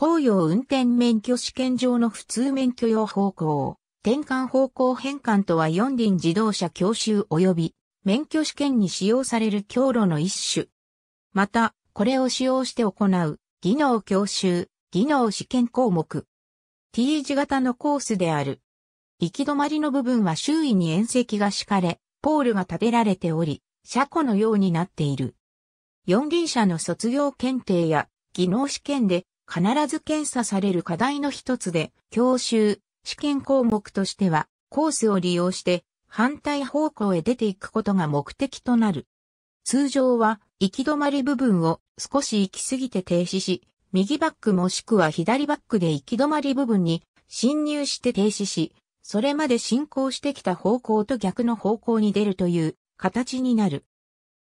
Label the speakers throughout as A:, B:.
A: 公用運転免許試験場の普通免許用方向、転換方向変換とは四輪自動車教習及び免許試験に使用される教路の一種。また、これを使用して行う技能教習、技能試験項目。T 字型のコースである。行き止まりの部分は周囲に縁石が敷かれ、ポールが立てられており、車庫のようになっている。四輪車の卒業検定や技能試験で必ず検査される課題の一つで、教習、試験項目としては、コースを利用して反対方向へ出ていくことが目的となる。通常は行き止まり部分を少し行き過ぎて停止し、右バックもしくは左バックで行き止まり部分に侵入して停止し、それまで進行してきた方向と逆の方向に出るという形になる。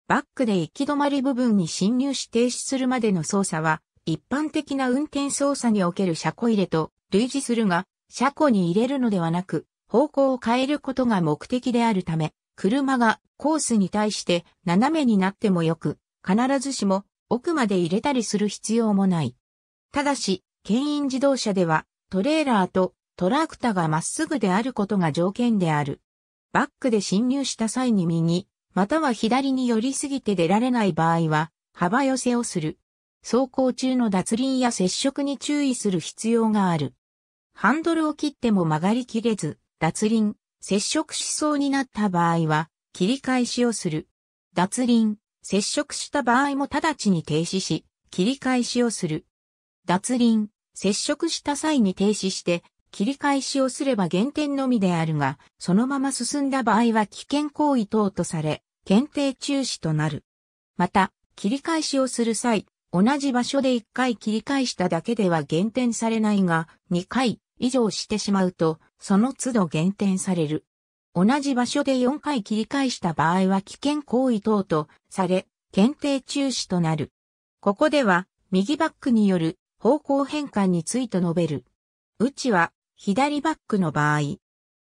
A: バックで行き止まり部分に侵入し停止するまでの操作は一般的な運転操作における車庫入れと類似するが、車庫に入れるのではなく、方向を変えることが目的であるため、車がコースに対して斜めになってもよく、必ずしも奥まで入れたりする必要もない。ただし、牽引自動車ではトレーラーとトラクタがまっすぐであることが条件である。バックで侵入した際に右、または左に寄りすぎて出られない場合は、幅寄せをする。走行中の脱輪や接触に注意する必要がある。ハンドルを切っても曲がりきれず、脱輪、接触しそうになった場合は、切り返しをする。脱輪、接触した場合も直ちに停止し、切り返しをする。脱輪、接触した際に停止して、切り返しをすれば減点のみであるが、そのまま進んだ場合は危険行為等とされ、検定中止となる。また、切り返しをする際、同じ場所で1回切り返しただけでは減点されないが、2回以上してしまうと、その都度減点される。同じ場所で4回切り返した場合は危険行為等とされ、検定中止となる。ここでは、右バックによる方向変換について述べる。うちは、左バックの場合、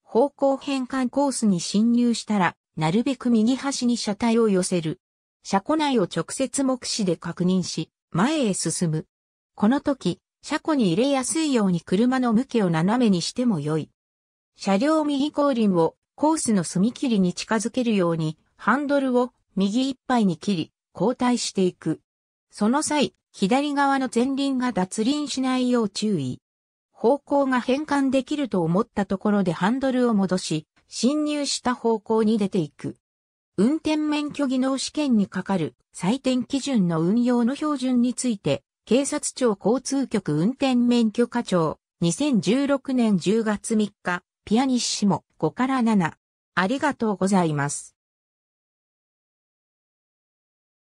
A: 方向変換コースに侵入したら、なるべく右端に車体を寄せる。車庫内を直接目視で確認し、前へ進む。この時、車庫に入れやすいように車の向きを斜めにしても良い。車両右後輪をコースの隅切りに近づけるように、ハンドルを右一杯に切り、交代していく。その際、左側の前輪が脱輪しないよう注意。方向が変換できると思ったところでハンドルを戻し、侵入した方向に出ていく。運転免許技能試験にかかる採点基準の運用の標準について、警察庁交通局運転免許課長、2016年10月3日、ピアニッシモ5から7。ありがとうございます。